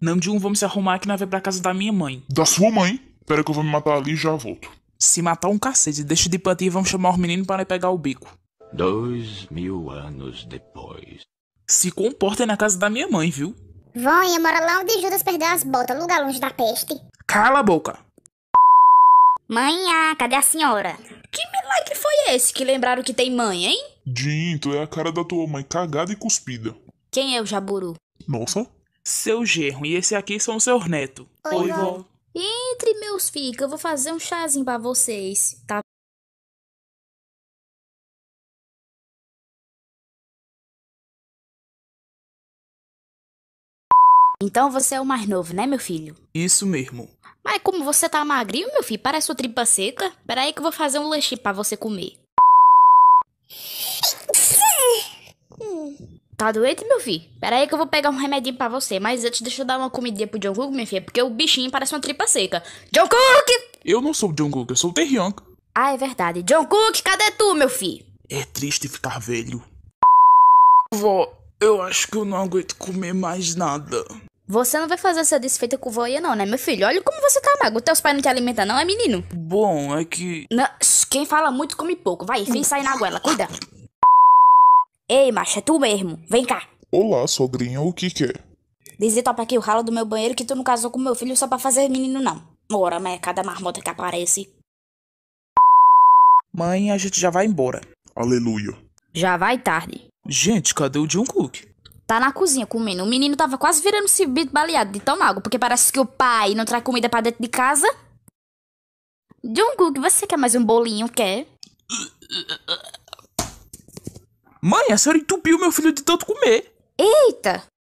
Não de um, vamos se arrumar aqui na vai pra casa da minha mãe. Da sua mãe? Espera que eu vou me matar ali e já volto. Se matar um cacete, deixa de patir e vamos chamar os meninos para pegar o bico. Dois mil anos depois. Se comportem na casa da minha mãe, viu? e mora lá onde Judas perdeu as botas, lugar longe da peste. Cala a boca! Mãe, ah, cadê a senhora? Que milagre foi esse que lembraram que tem mãe, hein? Dinto, é a cara da tua mãe cagada e cuspida. Quem é o jaburu? Nossa, seu gerro e esse aqui são seus netos. Oi, Oi vó. Entre, meus fica, eu vou fazer um chazinho para vocês, tá? Então você é o mais novo, né, meu filho? Isso mesmo. Mas como você tá magrinho, meu filho, parece sua tripa seca. Peraí que eu vou fazer um lanche para você comer. Tá doente, meu filho? Pera aí que eu vou pegar um remedinho pra você. Mas antes, deixa eu dar uma comidinha pro Jungkook, minha filha. Porque o bichinho parece uma tripa seca. Jungkook! Eu não sou o Jungkook, eu sou o Taehyung. Ah, é verdade. Jungkook, cadê tu, meu filho? É triste ficar velho. Vó, eu acho que eu não aguento comer mais nada. Você não vai fazer essa desfeita com aí não, né, meu filho? Olha como você tá magro. Teus pais não te alimentam não, é menino? Bom, é que... quem fala muito come pouco. Vai, enfim, sai na goela. Cuida. Ei, macho, é tu mesmo. Vem cá. Olá, sogrinha, o que quer? É? Dizer topa aqui o ralo do meu banheiro que tu não casou com meu filho só pra fazer menino, não. Ora, mas é cada marmota que aparece. Mãe, a gente já vai embora. Aleluia. Já vai tarde. Gente, cadê o John Cook? Tá na cozinha comendo. O menino tava quase virando cibito baleado de tão magro, porque parece que o pai não traz comida para dentro de casa. John Cook, você quer mais um bolinho, quer? Mãe, a senhora entupiu meu filho de tanto comer. Eita!